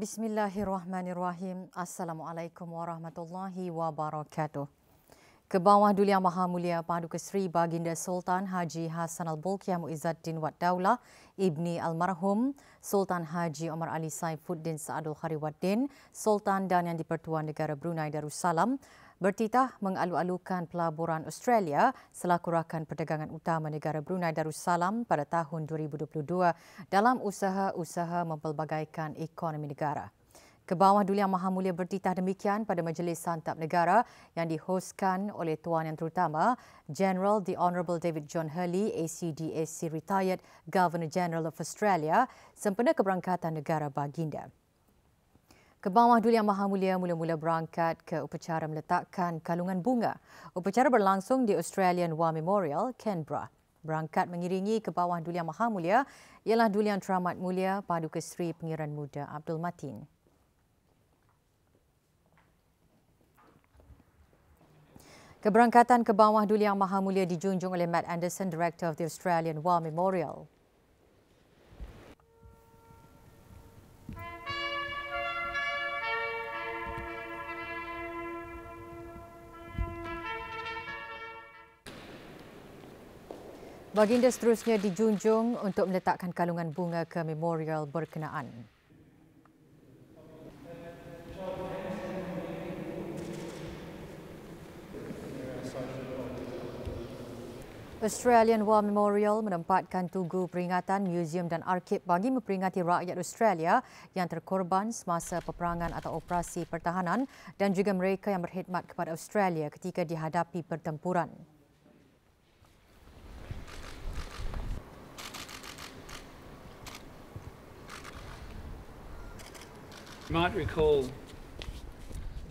Bismillahirrahmanirrahim. Assalamualaikum warahmatullahi wabarakatuh. Ke bawah Duli Yang Maha Mulia Paduka Seri Baginda Sultan Haji Hassan al Bolkiah Muizzaddin Wat Daulah Ibni Almarhum Sultan Haji Omar Ali Saifuddin Saadul Khariwaddin Sultan dan Yang di-Pertuan Negara Brunei Darussalam bertitah mengalu-alukan pelaburan Australia selaku rakan perdagangan utama negara Brunei Darussalam pada tahun 2022 dalam usaha-usaha mempelbagaikan ekonomi negara. Kebawah Dulia Maha Mulia bertitah demikian pada Majlis Santap Negara yang dihoskan oleh Tuan Yang Terutama General the Honourable David John Hurley, ACDSC Retired Governor General of Australia sempena keberangkatan negara Baginda. Kebawah Duli Yang Maha Mulia mula-mula berangkat ke upacara meletakkan kalungan bunga. Upacara berlangsung di Australian War Memorial, Canberra. Berangkat mengiringi Kebawah Duli Yang Maha Mulia ialah Duli Yang Teramat Mulia Paduka Seri Pengiran Muda Abdul Matin. Keberangkatan Kebawah Duli Yang Maha Mulia dijunjung oleh Matt Anderson, Director of the Australian War Memorial. Baginda seterusnya dijunjung untuk meletakkan kalungan bunga ke memorial berkenaan. Australian War Memorial menempatkan tugu peringatan museum dan arkib bagi memperingati rakyat Australia yang terkorban semasa peperangan atau operasi pertahanan dan juga mereka yang berkhidmat kepada Australia ketika dihadapi pertempuran. You might recall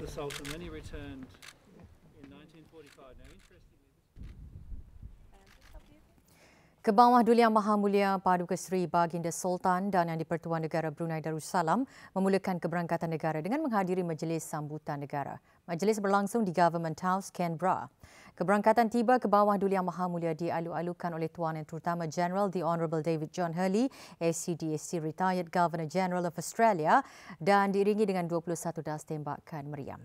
the Sultan when he returned Ke bawah Dulia Maha Mulia Paduka Seri Baginda Sultan dan Yang di-Pertuan Negara Brunei Darussalam memulakan keberangkatan negara dengan menghadiri majlis sambutan negara. Majlis berlangsung di Government House, Canberra. Keberangkatan tiba ke bawah Duli Yang Maha Mulia dialu-alukan oleh Tuan yang terutama General the Honourable David John Hurley, ACDSC Retired Governor General of Australia dan diiringi dengan 21 das tembakan meriam.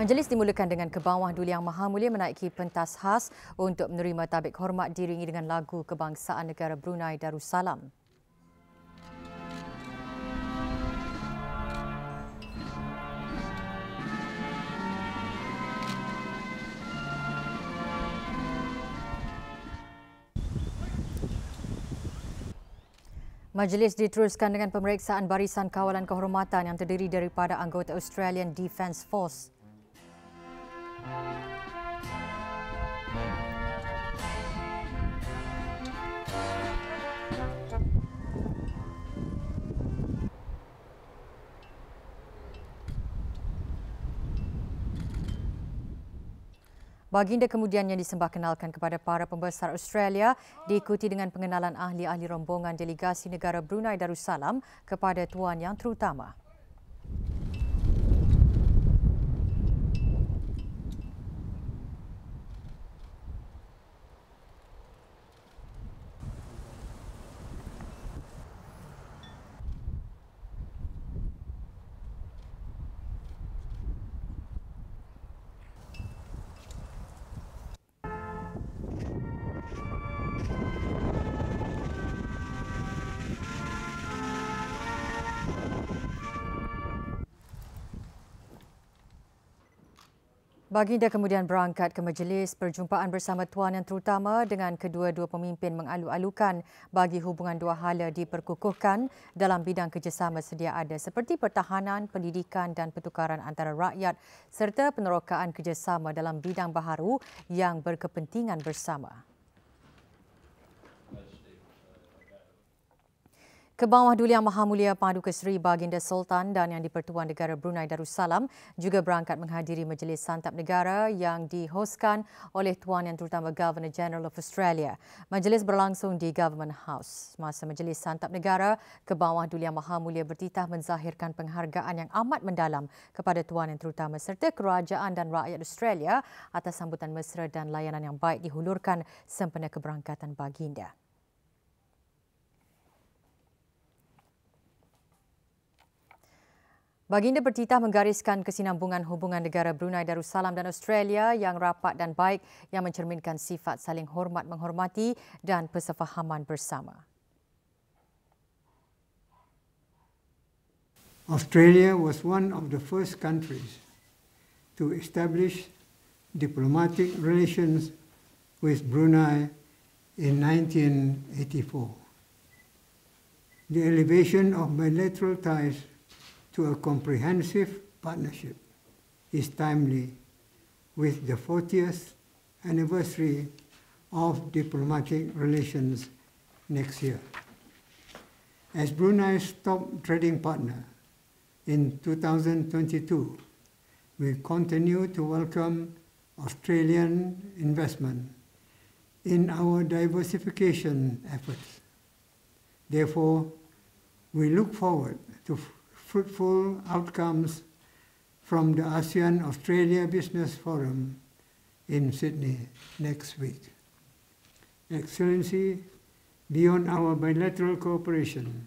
Majlis dimulakan dengan Kebawah Duli Yang Maha Mulia menaiki pentas khas untuk menerima tabik hormat diringi dengan lagu Kebangsaan Negara Brunei Darussalam. Majlis diteruskan dengan pemeriksaan barisan kawalan kehormatan yang terdiri daripada anggota Australian Defence Force. Baginda kemudiannya disembah kenalkan kepada para pembesar Australia diikuti dengan pengenalan ahli-ahli rombongan delegasi negara Brunei Darussalam kepada Tuan Yang Terutama. Baginda kemudian berangkat ke majlis perjumpaan bersama tuan yang terutama dengan kedua-dua pemimpin mengalu-alukan bagi hubungan dua hala diperkukuhkan dalam bidang kerjasama sedia ada seperti pertahanan, pendidikan dan pertukaran antara rakyat serta penerokaan kerjasama dalam bidang baharu yang berkepentingan bersama. Kebawah Duli Yang Maha Mulia Paduka Seri Baginda Sultan dan Yang di-Pertuan Negara Brunei Darussalam juga berangkat menghadiri Majlis Santap Negara yang dihoskan oleh Tuan Yang Terutama Governor General of Australia. Majlis berlangsung di Government House. Semasa Majlis Santap Negara, Kebawah Duli Yang Maha Mulia bertitah menzahirkan penghargaan yang amat mendalam kepada Tuan Yang Terutama serta kerajaan dan rakyat Australia atas sambutan mesra dan layanan yang baik dihulurkan sempena keberangkatan Baginda. Baginda Bertitah menggariskan kesinambungan hubungan negara Brunei Darussalam dan Australia yang rapat dan baik yang mencerminkan sifat saling hormat menghormati dan persefahaman bersama. Australia was one of the first countries to establish diplomatic relations with Brunei in 1984. The elevation of bilateral ties to a comprehensive partnership is timely with the 40th anniversary of diplomatic relations next year. As Brunei's top trading partner in 2022, we continue to welcome Australian investment in our diversification efforts. Therefore, we look forward to fruitful outcomes from the ASEAN Australia Business Forum in Sydney next week. Excellency, beyond our bilateral cooperation,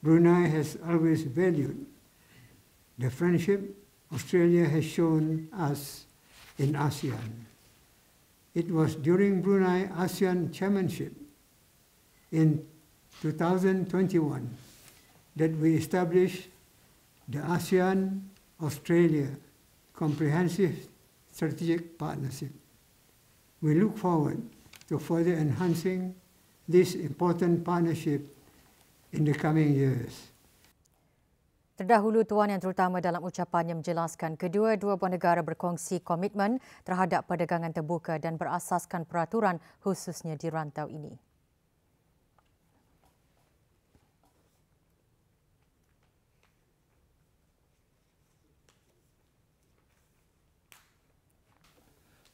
Brunei has always valued the friendship Australia has shown us in ASEAN. It was during Brunei ASEAN Chairmanship in 2021 that we established the ASEAN Australia Comprehensive Strategic Partnership. We look forward to further enhancing this important partnership in the coming years. Terdahulu tuan yang terutama dalam ucapannya menjelaskan kedua-dua buah negara berkongsi komitmen terhadap perdagangan terbuka dan berasaskan peraturan khususnya di rantau ini.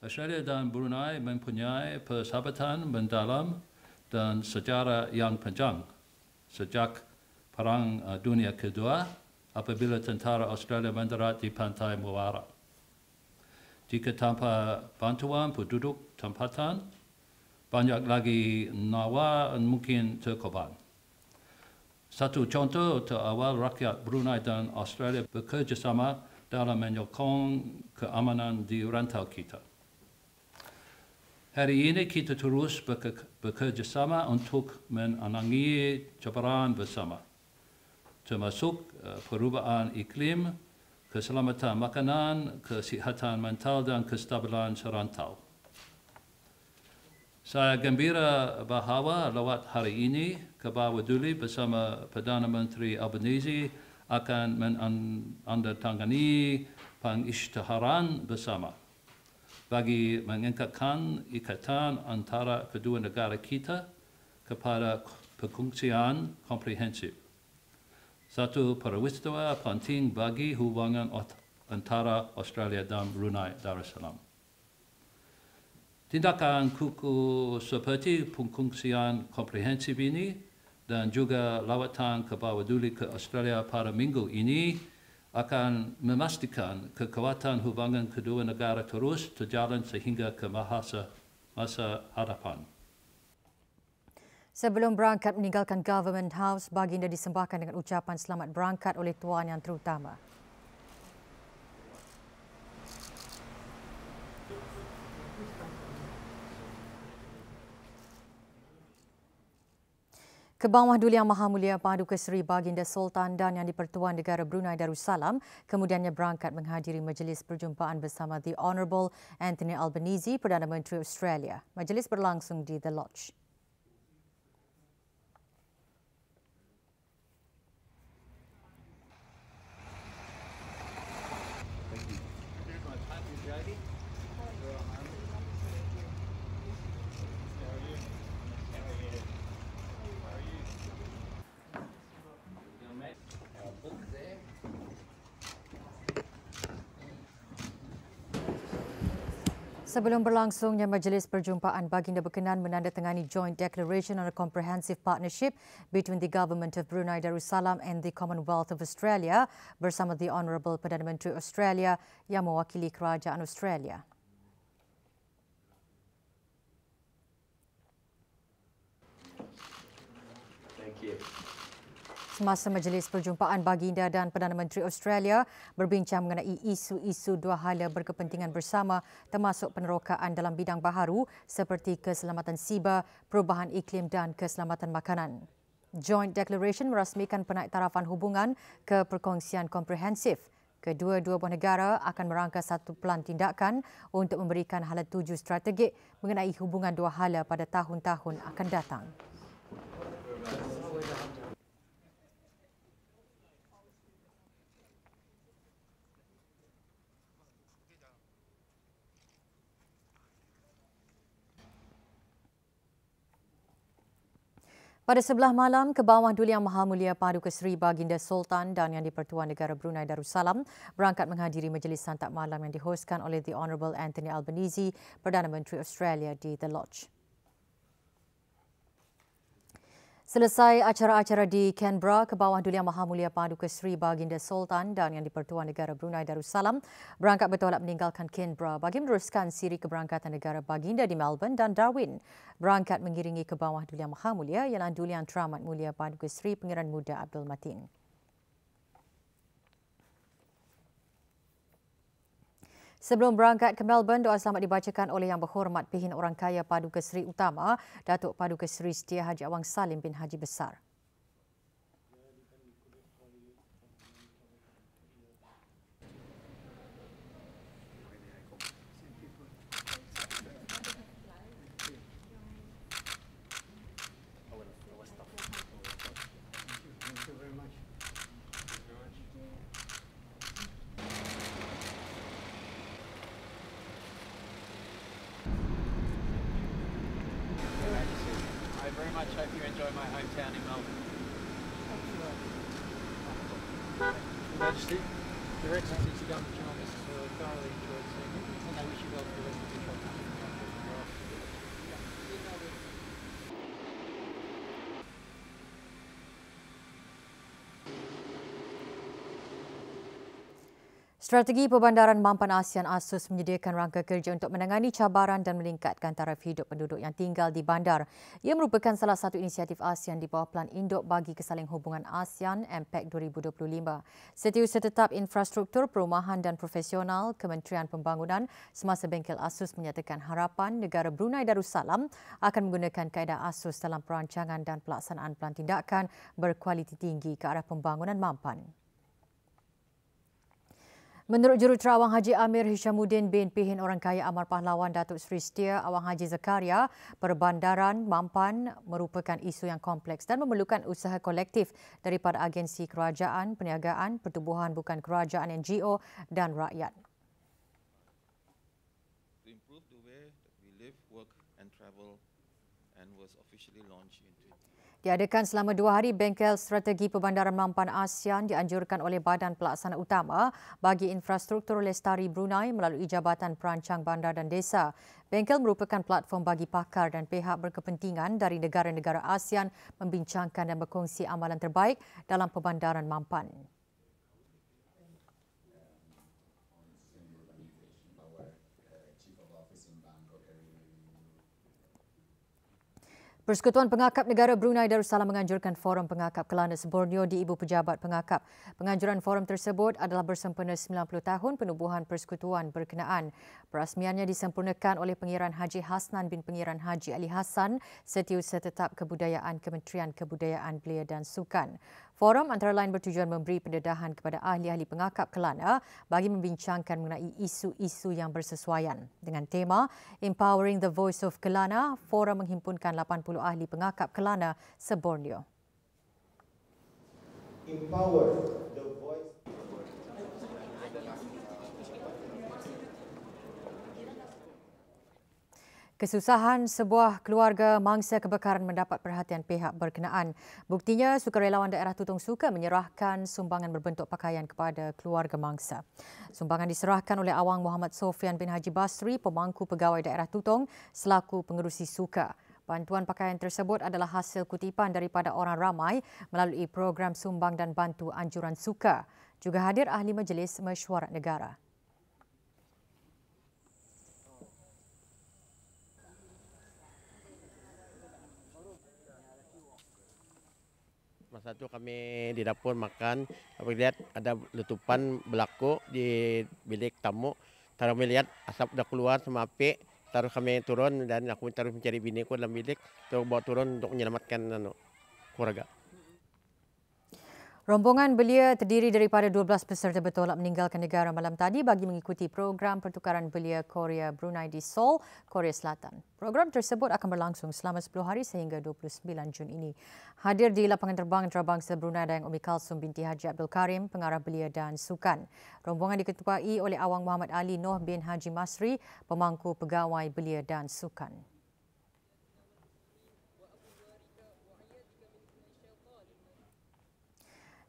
Australia dan Brunei mempunyai persahabatan mendalam dan sejarah yang panjang sejak Perang uh, Dunia Kedua apabila tentara Australia mendarat di pantai Muara. Jika tanpa bantuan penduduk tempatan, banyak lagi nawa mungkin terkoban. Satu contoh terawal rakyat Brunei dan Australia bekerjasama dalam menyokong keamanan di rantau kita. Hari ini kita terus rus untuk menangani cabaran bersama, termasuk eh, perubahan iklim keselamatan makanan kesihatan mental dan kestabilan stabilan serantau. Saya gembira bahawa lewat hari ini duli bersama Perdana Menteri Albanese akan menandatangani pengisytiharan bersama bagi meningkatkan ikatan antara kedua negara kita kepada perkongsian komprehensif. Satu perwistawa penting bagi hubungan antara Australia dan Brunei Darussalam. Tindakan kuku seperti pengkongsian komprehensif ini dan juga lawatan kebawah duli ke Australia pada minggu ini akan memastikan kekuatan hubungan kedua negara terus terjalan sehingga ke masa masa hadapan. Sebelum berangkat meninggalkan Government House, Baginda disembahkan dengan ucapan selamat berangkat oleh Tuan Yang Terutama. Kebawah Duli Yang Maha Mulia Paduka Seri Baginda Sultan dan Yang Dipertuan Negara Brunei Darussalam kemudiannya berangkat menghadiri majlis perjumpaan bersama The Honourable Anthony Albanese, Perdana Menteri Australia. Majlis berlangsung di The Lodge. Sebelum berlangsungnya majlis perjumpaan baginda berkenan menandatangani Joint Declaration on a Comprehensive Partnership between the Government of Brunei Darussalam and the Commonwealth of Australia bersama the Honourable Perdana Menteri Australia yang mewakili Kerajaan Australia. Thank you. Semasa majlis perjumpaan Baginda dan Perdana Menteri Australia berbincang mengenai isu-isu dua hala berkepentingan bersama termasuk penerokaan dalam bidang baharu seperti keselamatan siba, perubahan iklim dan keselamatan makanan. Joint Declaration merasmikan penaik penaiktarafan hubungan ke perkongsian komprehensif. Kedua-dua buah negara akan merangka satu pelan tindakan untuk memberikan hala tuju strategik mengenai hubungan dua hala pada tahun-tahun akan datang. Pada sebelah malam, ke bawah Duli Yang Maha Mulia Paduka Seri Baginda Sultan dan Yang Dipertuan Negara Brunei Darussalam berangkat menghadiri majlis santap malam yang dihoskan oleh The Honourable Anthony Albanese, Perdana Menteri Australia di The Lodge. Selesai acara-acara di Canberra kebawah bawah Duli Yang Maha Mulia Paduka Sri Baginda Sultan dan Yang di-Pertuan Negara Brunei Darussalam berangkat bertolak meninggalkan Canberra bagi meneruskan siri keberangkatan negara Baginda di Melbourne dan Darwin. Berangkat mengiringi kebawah bawah Duli Yang Maha Mulia ialah Duli Yang Teramat Mulia Paduka Sri Pengiran Muda Abdul Matin. Sebelum berangkat ke Melbourne, doa selamat dibacakan oleh yang berhormat pihin orang kaya Paduka Seri Utama, Datuk Paduka Seri Setia Haji Awang Salim bin Haji Besar. much. Hope you enjoy my hometown in Melbourne. Your Majesty, Your Excellency, Governor Chalmers thoroughly enjoyed seeing you, and I wish you well for the rest of your trial. Strategi Perbandaran Mampan ASEAN ASUS menyediakan rangka kerja untuk menangani cabaran dan meningkatkan taraf hidup penduduk yang tinggal di bandar. Ia merupakan salah satu inisiatif ASEAN di bawah Plan Indok bagi kesaling hubungan ASEAN MPEC 2025. Setiausaha Tetap Infrastruktur Perumahan dan Profesional Kementerian Pembangunan semasa bengkel ASUS menyatakan harapan negara Brunei Darussalam akan menggunakan kaedah ASUS dalam perancangan dan pelaksanaan pelan tindakan berkualiti tinggi ke arah pembangunan mampan. Menurut jurutera Awang Haji Amir Hishamuddin bin Pihin Orang Kaya Amar Pahlawan Datuk Seri Setia Awang Haji Zakaria, perbandaran Mampan merupakan isu yang kompleks dan memerlukan usaha kolektif daripada agensi kerajaan, perniagaan, pertubuhan bukan kerajaan NGO dan rakyat. Diadakan selama dua hari, bengkel strategi pembandaran mampan ASEAN dianjurkan oleh Badan Pelaksana Utama bagi infrastruktur lestari Brunei melalui Jabatan Perancang Bandar dan Desa. Bengkel merupakan platform bagi pakar dan pihak berkepentingan dari negara-negara ASEAN membincangkan dan berkongsi amalan terbaik dalam pembandaran mampan. Persekutuan Pengakap Negara Brunei Darussalam menganjurkan Forum Pengakap Kelana Seborneo di Ibu Pejabat Pengakap. Penganjuran forum tersebut adalah bersempena 90 tahun penubuhan persekutuan berkenaan. Perasmiannya disempurnakan oleh Pengiran Haji Hasnan bin Pengiran Haji Ali Hasan, Setiausaha Tetap Kebudayaan Kementerian Kebudayaan Belia dan Sukan. Forum antara lain bertujuan memberi pendedahan kepada ahli-ahli pengakap Kelana bagi membincangkan mengenai isu-isu yang bersesuaian. Dengan tema Empowering the Voice of Kelana, forum menghimpunkan 80 ahli pengakap Kelana se Borneo. Empower the Kesusahan sebuah keluarga mangsa kebakaran mendapat perhatian pihak berkenaan. Buktinya, sukarelawan daerah Tutung Suka menyerahkan sumbangan berbentuk pakaian kepada keluarga mangsa. Sumbangan diserahkan oleh Awang Muhammad Sofian bin Haji Basri, pemangku pegawai daerah Tutung, selaku pengerusi Suka. Bantuan pakaian tersebut adalah hasil kutipan daripada orang ramai melalui program sumbang dan bantu anjuran Suka. Juga hadir ahli majlis mesyuarat negara. Satu kami di dapur makan, kami lihat ada letupan berlaku di bilik tamu. Taruh kami lihat asap dah keluar sama api. Taruh kami turun dan aku taruh mencari bini ku dalam bilik. Terus bawa turun untuk menyelamatkan keluarga. Rombongan belia terdiri daripada 12 peserta bertolak meninggalkan negara malam tadi bagi mengikuti program pertukaran belia Korea-Brunei di Seoul, Korea Selatan. Program tersebut akan berlangsung selama 10 hari sehingga 29 Jun ini. Hadir di lapangan terbang antarabangsa Brunei dan Umi Kalsum binti Haji Abdul Karim, pengarah belia dan sukan. Rombongan diketuai oleh Awang Muhammad Ali Noh bin Haji Masri, pemangku pegawai belia dan sukan.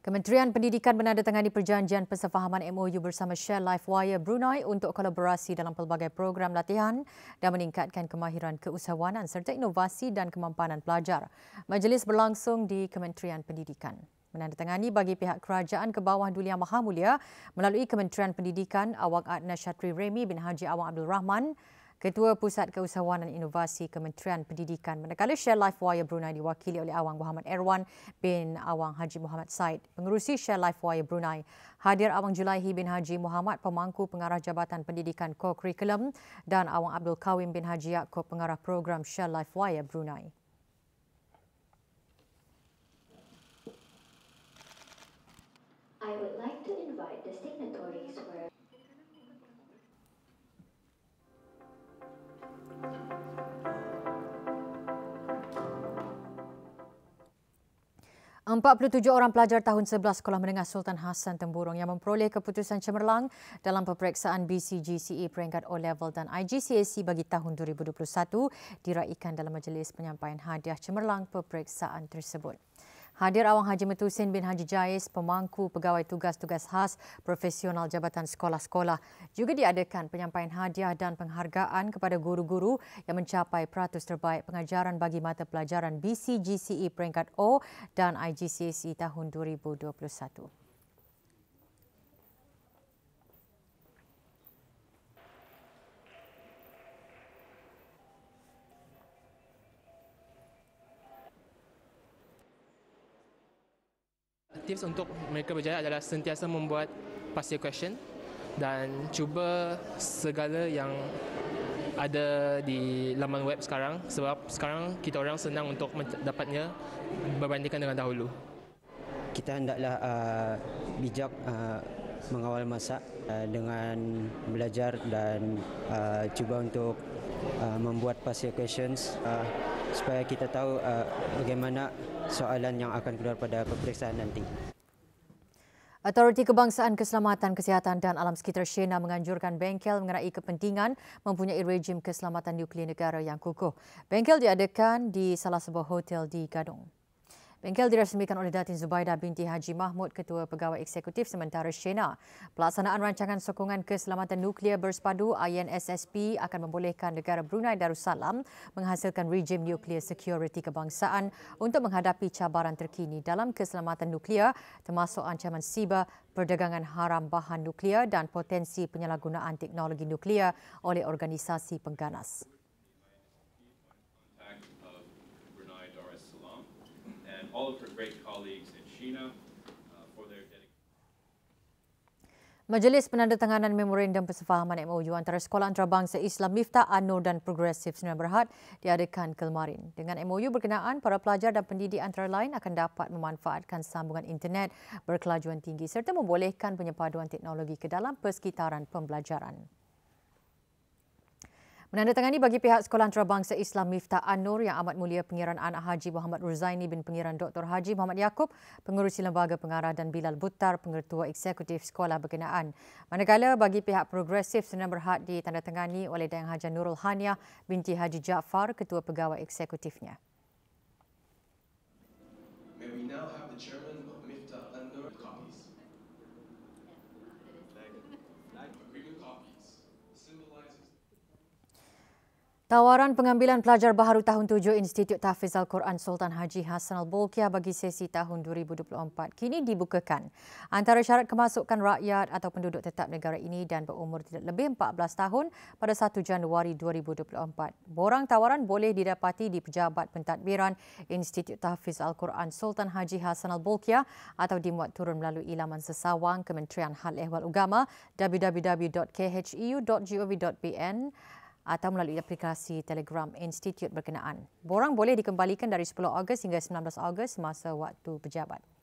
Kementerian Pendidikan menandatangani perjanjian persefahaman MOU bersama Share Life Wire Brunei untuk kolaborasi dalam pelbagai program latihan dan meningkatkan kemahiran keusahawanan serta inovasi dan kemampanan pelajar. Majlis berlangsung di Kementerian Pendidikan. Menandatangani bagi pihak kerajaan ke bawah Duli Yang Maha Mulia melalui Kementerian Pendidikan Awang Adnan Syatri Remy bin Haji Awang Abdul Rahman Ketua Pusat Keusahawanan dan Inovasi Kementerian Pendidikan manakala Share Life Wire Brunei diwakili oleh Awang Muhammad Erwan bin Awang Haji Muhammad Said. Pengerusi Share Life Wire Brunei hadir Awang Julaihi bin Haji Muhammad pemangku pengarah Jabatan Pendidikan Co-Curriculum dan Awang Abdul Kawim bin Haji Yaakob pengarah program Share Life Wire Brunei. 47 orang pelajar tahun 11 Sekolah Menengah Sultan Hassan Temburong yang memperoleh keputusan cemerlang dalam peperiksaan BCGCE peringkat O-Level dan IGCSC e bagi tahun 2021 diraikan dalam majlis penyampaian hadiah cemerlang peperiksaan tersebut hadir Awang Haji Metusin bin Haji Jais, pemangku pegawai tugas-tugas khas profesional Jabatan Sekolah-Sekolah. Juga diadakan penyampaian hadiah dan penghargaan kepada guru-guru yang mencapai peratus terbaik pengajaran bagi mata pelajaran BCGCE peringkat O dan IGCSE tahun 2021. tips untuk mereka berjaya adalah sentiasa membuat past question dan cuba segala yang ada di laman web sekarang sebab sekarang kita orang senang untuk mendapatnya berbandingkan dengan dahulu. Kita hendaklah uh, bijak uh, mengawal masa uh, dengan belajar dan uh, cuba untuk uh, membuat past questions uh, supaya kita tahu uh, bagaimana soalan yang akan keluar pada peperiksaan nanti. Autoriti Kebangsaan Keselamatan Kesihatan dan Alam Sekitar Shena menganjurkan bengkel mengenai kepentingan mempunyai rejim keselamatan nuklear negara yang kukuh. Bengkel diadakan di salah sebuah hotel di Gadong. Bengkel dirasmikan oleh Datin Zubaida binti Haji Mahmud, Ketua Pegawai Eksekutif Sementara Shena. Pelaksanaan Rancangan Sokongan Keselamatan Nuklear Bersepadu INSSP akan membolehkan negara Brunei Darussalam menghasilkan rejim nuklear security kebangsaan untuk menghadapi cabaran terkini dalam keselamatan nuklear termasuk ancaman siber, perdagangan haram bahan nuklear dan potensi penyalahgunaan teknologi nuklear oleh organisasi pengganas. all of her great colleagues in China uh, Majlis Penandatanganan Memorandum Persefahaman MOU antara Sekolah Antarabangsa Islam Miftah Anur dan Progresif Sembilan Berhad diadakan kemarin. Dengan MOU berkenaan, para pelajar dan pendidik antara lain akan dapat memanfaatkan sambungan internet berkelajuan tinggi serta membolehkan penyepaduan teknologi ke dalam persekitaran pembelajaran. Menandatangani bagi pihak Sekolah Antarabangsa Islam Miftah Anur yang amat mulia Pengiran Anak Haji Muhammad Ruzaini bin Pengiran Dr. Haji Muhammad Yaakob, Pengurusi Lembaga Pengarah dan Bilal Butar, Pengertua Eksekutif Sekolah Berkenaan. Manakala bagi pihak progresif Senang Berhad ditandatangani oleh Dayang Haji Nurul Hania binti Haji Jaafar, Ketua Pegawai Eksekutifnya. May we now have the chairman... Tawaran pengambilan pelajar baharu tahun 7 Institut Tahfiz Al-Quran Sultan Haji Hassan Al-Bolkiah bagi sesi tahun 2024 kini dibukakan. Antara syarat kemasukan rakyat atau penduduk tetap negara ini dan berumur tidak lebih 14 tahun pada 1 Januari 2024. Borang tawaran boleh didapati di Pejabat Pentadbiran Institut Tahfiz Al-Quran Sultan Haji Hassan Al-Bolkiah atau dimuat turun melalui laman sesawang Kementerian Hal Ehwal Ugama www.kheu.gov.bn atau melalui aplikasi Telegram Institute berkenaan. Borang boleh dikembalikan dari 10 Ogos hingga 19 Ogos semasa waktu pejabat.